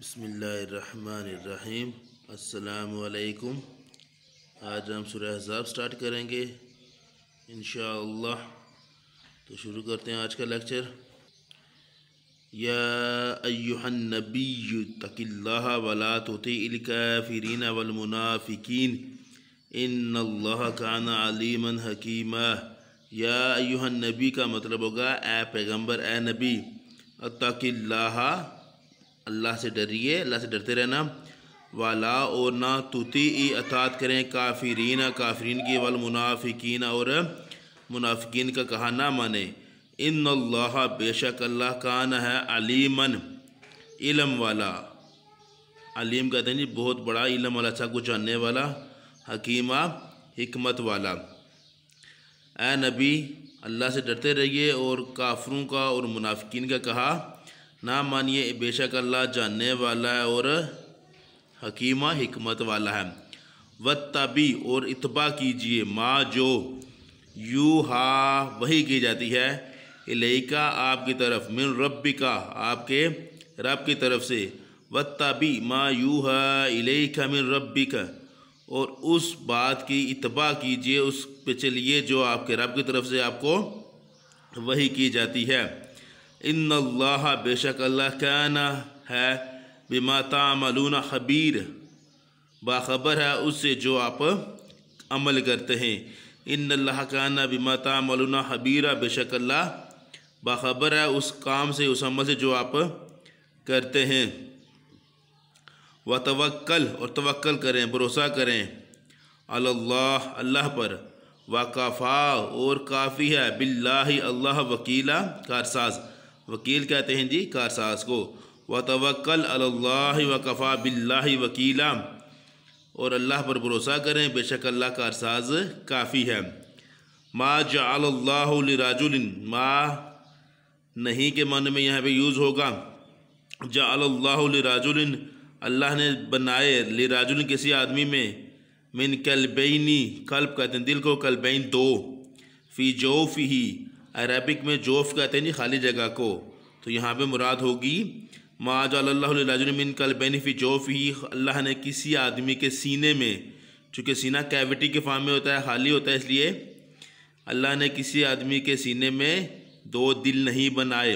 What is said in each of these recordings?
बसमीम अलकुम आज हम सुरह हज़ाब स्टार्ट करेंगे इन तो शुरू करते हैं आज का लेक्चर या अयुहनबी तकिल्ला वला तोतिलकाफरीन वलमुनाफिकीन इन अल्लाह कान अलीमन हकीमा या अयुहनबी का मतलब होगा ए पैगम्बर ए नबी अतिल्ला अल्लाह से डरिए अल्लाह से डरते रहना वाला और ना तुती अतात करें काफरीन काफरीन की वाल मुनाफिकीन और मुनाफिकीन का कहा ना माने इन अल्लाह बेशक अल्लाह कान है अलीमन इलम वाला अलीम कहते हैं जी बहुत बड़ा इलम वाला अच्छा कुछ जानने वाला हकीमा हमत वाला ए नबी अल्लाह से डरते रहिए और काफरों का और मुनाफिकीन का कहा ना मानिए बेशक अल्लाह जानने वाला है और हकीमा हमत वाला है व तबी और इतबा कीजिए माँ जो यू हा वही की जाती है इलेका आपकी तरफ मिन रबिका का आपके रब की तरफ से व तबी माँ यू हा इलेका मिन रब्बी का और उस बात की इतबा कीजिए उस पे चलिए जो आपके रब की तरफ से आपको वही की जाती है इन अल्लाह बेशक अल्लाह कहना है बिमा तामलून खबीर बाखबर है उससे जो आप अमल करते हैं इन अल्लाह कहना बिमा तामलून खबीरा बेशक अल्लाह बाखबर है उस काम से उस अमल से जो आप करते हैं व तवक्ल और तवक्ल करें भरोसा करें अल्लाह अल्लाह पर वाकाफ़ा और काफ़ी है बिल्ला अल्लाह वकीला कारसाज़ वकील कहते हैं जी कारसाज को व तवक्ल अल्लाह वकफ़ा बिल्ला वकीला और अल्लाह पर भरोसा करें बेशक अल्लाह कारसाज काफ़ी है माँ जाल्लाजुल माँ नहीं के मन में यहाँ पे यूज़ होगा जाल्लाजुल अल्लाह ने बनाए लिराजुल किसी आदमी में मिन कलबैनी कल्प कहते हैं दिल को कलबैन दो फ़ी जोफ़ ही अरबिक में जोफ़ कहते हैं जी खाली जगह को तो यहाँ पे मुराद होगी माजाजमिन कल बेनिफिट जो फी अल्लाह ने किसी आदमी के सीने में चूँकि सीना कैविटी के फार्म में होता है खाली होता है इसलिए अल्लाह ने किसी आदमी के सीने में दो दिल नहीं बनाए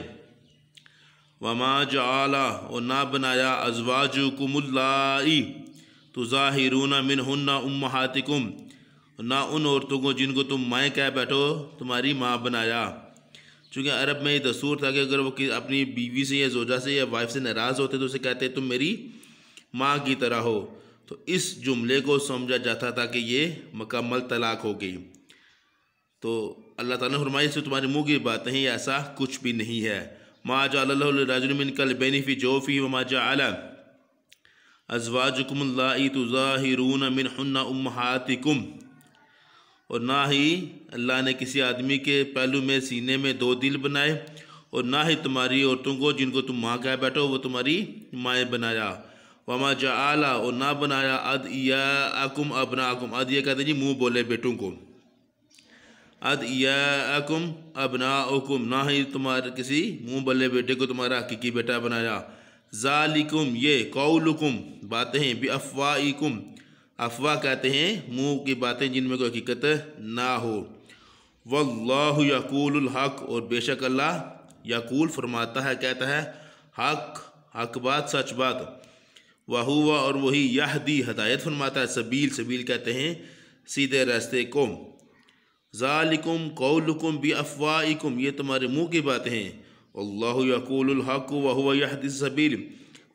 वमा जला और ना बनाया अजवाज कुमल्लाई तो ज़ाहिरून मिन हन्ना उम्मातिकुम ना उन औरतों को जिनको तुम माएँ कह बैठो तुम्हारी माँ बनाया चूँकि अरब में ये दसूर था कि अगर वो कि अपनी बीवी से या जोजा से या वाइफ से नाराज़ होते तो उसे कहते तुम मेरी माँ की तरह हो तो इस जुमले को समझा जाता था कि ये मकम्मल तलाक हो गई तो अल्लाह ताला तरमाई से तुम्हारे मुँह की बातें नहीं ऐसा कुछ भी नहीं है माँ जाजुमिन कल बेनिफी जोफ़ी व माँ जला अजवाजुकुम तुज़ाहिरून मिन हन्ना और ना ही अल्लाह ने किसी आदमी के पहलू में सीने में दो दिल बनाए और ना ही तुम्हारी औरतों को जिनको तुम माँ कह बैठो वो तुम्हारी माएँ बनाया वमा जला और ना बनाया अद या अकुम अबना अकुम अद ये कहते जी मुँह बोले बेटों को अद या अकुम अबना अकुम ना ही तुम्हारे किसी मुँह बोले बेटे को तुम्हारा हकीकी बेटा बनाया ज़ालिकुम ये कौलकुम बातें भी अफवाहिकुम अफवाह कहते हैं मुंह की बातें जिनमें कोई हकीकत ना हो वल्लाह यकूल हक और बेशक अल्लाह यकूल फरमाता है कहता है हक हक बात सच बात वाह हुआ और वही यह दी हदायत फरमाता है सबील सबील कहते हैं सीधे रास्ते को ज़ालिकुम कौलकुम भी अफवाहिकुम ये तुम्हारे मुँह की बातें हैं अल्लाह यकूल हक वाह हुआ यह दी सबील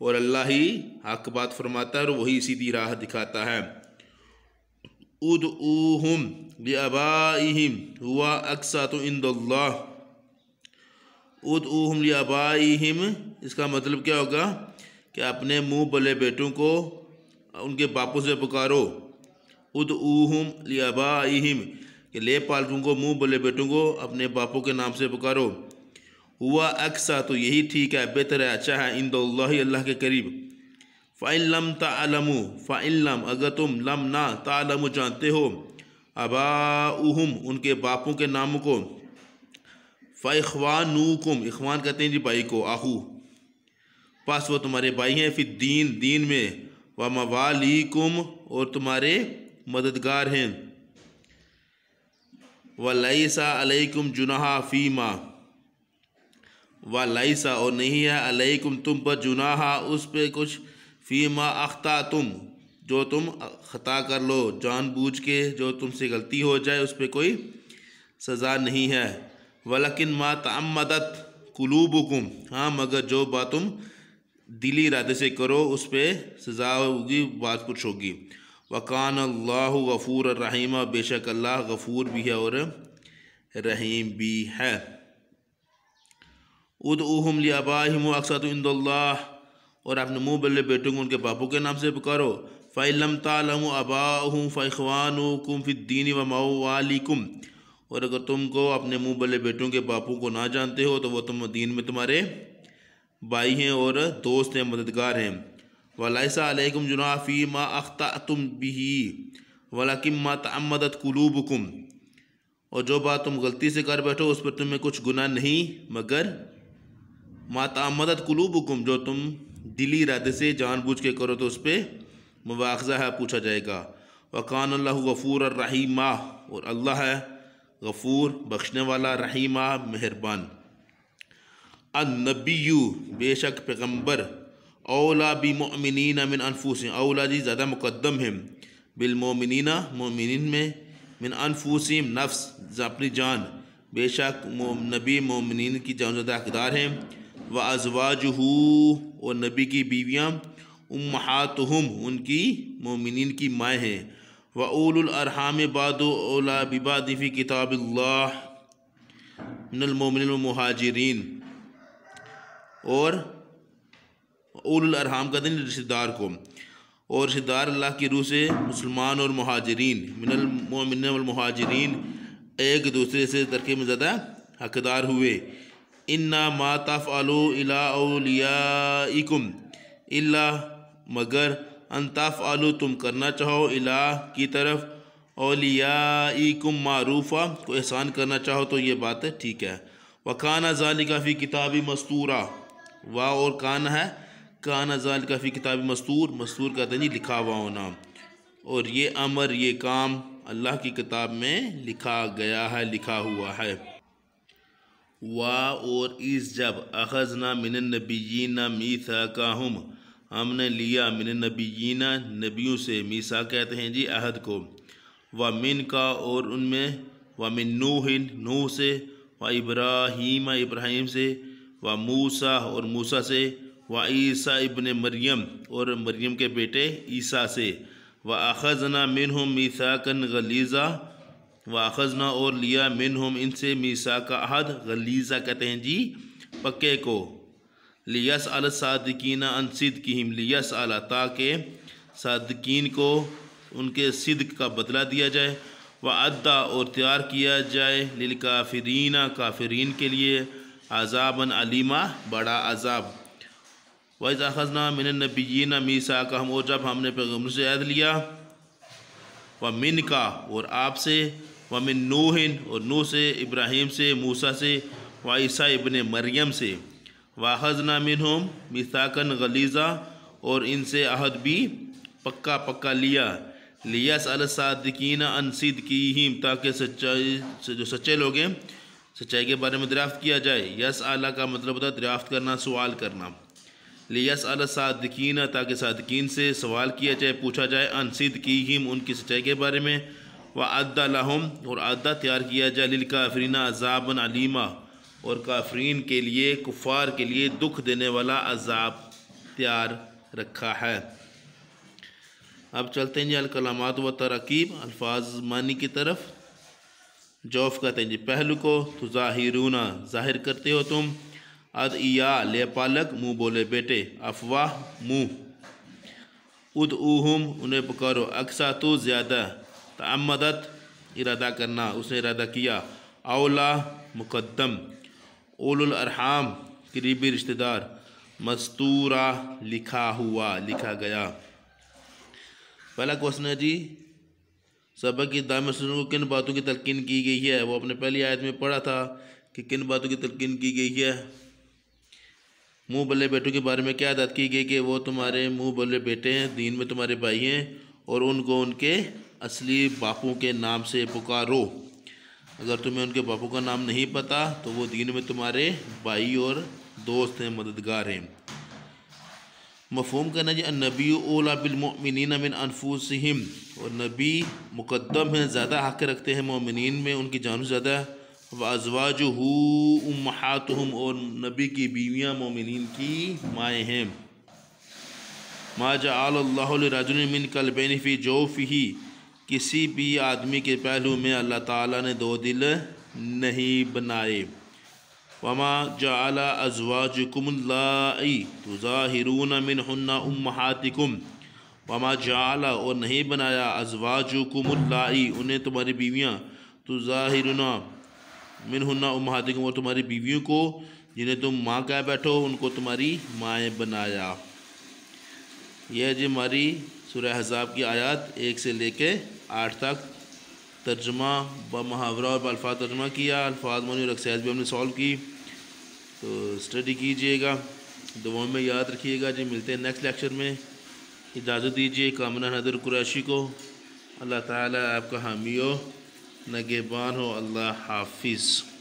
और अल्लाह ही हक बात फरमाता है और वही सीधी राह दिखाता है उद ऊहम लियाबाइम हुआ अक्सा तो इंदल्ला उद ऊहम लियाबाइम इसका मतलब क्या होगा कि अपने मुँह बले बेटों को उनके बापों से पुकारो उद ऊहम लियाबाइम के ले पालकों को मुँह बले बेटों को अपने बापों के नाम से पुकारो हुआ अक्सा तो यही ठीक है बेहतर है अच्छा है इन अल्लाह के करीब फ़ाइन लम तलमु अगर तुम लम ना तलम जानते हो अबाउहम उनके बापों के नामों को फ़ानूकुम इखवान कहते हैं जी भाई को आहू पास वो तुम्हारे भाई हैं फिर दीन दीन में व मवालिकुम और तुम्हारे मददगार हैं वलईसा अलैकुम जुनाहा फ़ीमा व लईसा और नहीं है अलैकुम तुम पर जुनाहा उस पर कुछ फ़ीमा अख्ता तुम जो तुम ख़ता कर लो जानबूझ के जो तुमसे गलती हो जाए उस पर कोई सज़ा नहीं है वलकिन माँ तमदत कुलूबुकुम हाँ मगर जो बात तुम दिली इरादे से करो उस पर सज़ा होगी बात कुछ होगी वकान अल्लाह गफ़ूर रहीमा बेशक अल्लाह गफ़ूर भी है और रहीम भी है उद उहम हिम अक्सत इंदल्ला और अपने मुँह बल्ले बेटों को उनके बापू के नाम से पुकारो फ़ैलम तालम अबाहूँ फ़ैखवान कुम फ़िद्दीन व माओवालिकुम और अगर तुमको अपने मुँह बल्ले बेटों के बापू को ना जानते हो तो वह तुम दीन में तुम्हारे भाई हैं और दोस्त हैं मददगार हैं वालसा अलैकुम जुनाफ़ी मा अख्ता तुम भी वलाकिम मा तमदत कुलूबकुम और जो बात तुम गलती से कर बैठो उस पर तुम्हें कुछ गुना नहीं मगर माता मदद हुकुम जो तुम दिली इरादे से जानबूझ के करो तो उस पर मुआवजा है पूछा जाएगा वकान अल्लाह गफ़ूर और रहीमा और अल्लाह है गफ़ूर बख्शने वाला रहीमा मेहरबान अनबी बेशक पैगम्बर अवला बी मोमिन मिन अनफूस अवला जी ज़्यादा मुकदम है बिलमोमिना मोमिन में मिन अनफूसम नफ्स अपनी जान बेशक नबी मोमिन की जान ज़्यादा हकदार हैं व अजवाजहू और नबी की बीवियाँ उमहातहम उनकी मोमिन की माएँ हैं व अरहाम बाद ओला बिबादफ़ी किताब और अरहाम का दिन रिश्तेदार को और रिश्तेदार अल्लाह की रूह से मुसलमान और महाजरीन मिनलमिनमहाजरीन एक दूसरे से तरके में ज़्यादा हकदार हुए इन्ना माताफ़ आलो इला मगर अनताफ़ आलो तुम करना चाहो इला की तरफ अलियाकुम मारूफ़ा को एहसान करना चाहो तो ये बात ठीक है वकाना काफ़ी किताबी मस्तूरा वाह और कान है काना काफी किताबी मस्तूर मस्तूर का हैं लिखा हुआ होना और ये अमर ये काम अल्लाह की किताब में लिखा गया है लिखा हुआ है वा और इस जब अखजना मिन नबीना मीसा का हम हमने लिया मिन नबीना नबियों से मीसा कहते हैं जी अहद को व मिन का और उनमें व मिन नूहिन नूह से व इब्राहिम इब्राहिम से व मूसा और मूसा से व ईसा इबन मरियम और मरियम के बेटे ईसा से व अखजना मिन हम मीसा कन गलीज़ा वाखजना और लिया मिन हम इनसे मीसा का अहद गलीज़ा कहते हैं जी पक्के को लियास अल सादकिन अनसिद की लियास लियस अला ताकि सादकिन को उनके सिद्क का बदला दिया जाए व अद्दा और तैयार किया जाए लिल काफरीना काफरीन के लिए अजाबन अलीमा बड़ा अजाब वैज़ अखजना मिन नबीना मीसा का हम और जब हमने पैगम्बर से याद लिया व मिन का और आपसे वमिन नूहन और नू से इब्राहिम से मूसा से वाईसा इबन मरियम से वाहजना मिन हम मिसाकन गलीज़ा और इनसे अहद भी पक्का पक्का लिया लियास अलसादकिन अनसिद की हीम ताकि सच्चाई जो सच्चे लोग हैं सच्चाई के बारे में दरियाफ़्त किया जाए यस आला का मतलब होता है दरियाफ़्त करना सवाल करना लियास अलसादकिन ताकि सादकिन से सवाल किया जाए पूछा जाए अनसिद की हीम उनकी सच्चाई के बारे में व अदा लहम और अदा तैयार किया जाए लिल काफरीना अजाबन अलीमा और काफरीन के लिए कुफ़ार के लिए दुख देने वाला अजाब तैयार रखा है अब चलते हैं जी अलकाम व तरकीब अल्फाज मानी की तरफ जौफ कहते हैं जी पहलू को तो ज़ाहिरूना ज़ाहिर करते हो तुम अद या ले पालक मुँह बोले बेटे अफवाह मुँह उद ऊहम उन्हें पुकारो अक्सा तो ज़्यादा तमदत इरादा करना उसने इरादा किया अवला मुकदम ओलरहाम करीबी रिश्तेदार मस्तूरा लिखा हुआ लिखा गया पहला क्वेश्चन है जी सबक की दाम को किन बातों की तलकिन की गई है वो अपने पहली आयत में पढ़ा था कि किन बातों की तलकिन की गई है मुँह बल्ले बेटों के बारे में क्या आदत की गई कि वो तुम्हारे मुँह बल्ले बेटे हैं दीन में तुम्हारे भाई हैं और उनको उनके असली बापू के नाम से पुकारो अगर तुम्हें उनके बापू का नाम नहीं पता तो वो दीन में तुम्हारे भाई और दोस्त हैं मददगार हैं मफहम करना जी नबी ओला बिलमिन मिन अनफूसम और नबी मुकदम हैं ज़्यादा हक रखते हैं ममिन में उनकी ज़्यादा से जो वाजवाज उमहात और नबी की बीवियाँ ममिन की माएँ हैं माजा आल्लाजुलमिन कल बेनफ़ी फी किसी भी आदमी के पहलू में अल्लाह ताला ने दो दिल नहीं बनाए वमा जाला अजवाज कुमलाई तुज़ाहिरून मिन हन्ना उम्मातिकुम वमा जाला और नहीं बनाया अजवाज कुमलाई उन्हें तुम्हारी बीवियाँ तुज़ाहिरुना मिन हन्ना उम्मातिकुम और तुम्हारी बीवियों को जिन्हें तुम माँ कह बैठो उनको तुम्हारी माएँ बनाया यह जी हमारी सुरह हजाब की आयत एक से लेके आठ तक तर्जमा ब मुहावरा और बल्फा तर्जमा किया अल्फाज और एक्सरसाइज भी हमने सॉल्व की तो स्टडी कीजिएगा दुआओं में याद रखिएगा जी मिलते हैं नेक्स्ट लेक्चर में इजाज़त दीजिए कामना नदर कुरैशी को अल्लाह ताला आपका हामी हो नगेबान हो अल्लाह हाफिज़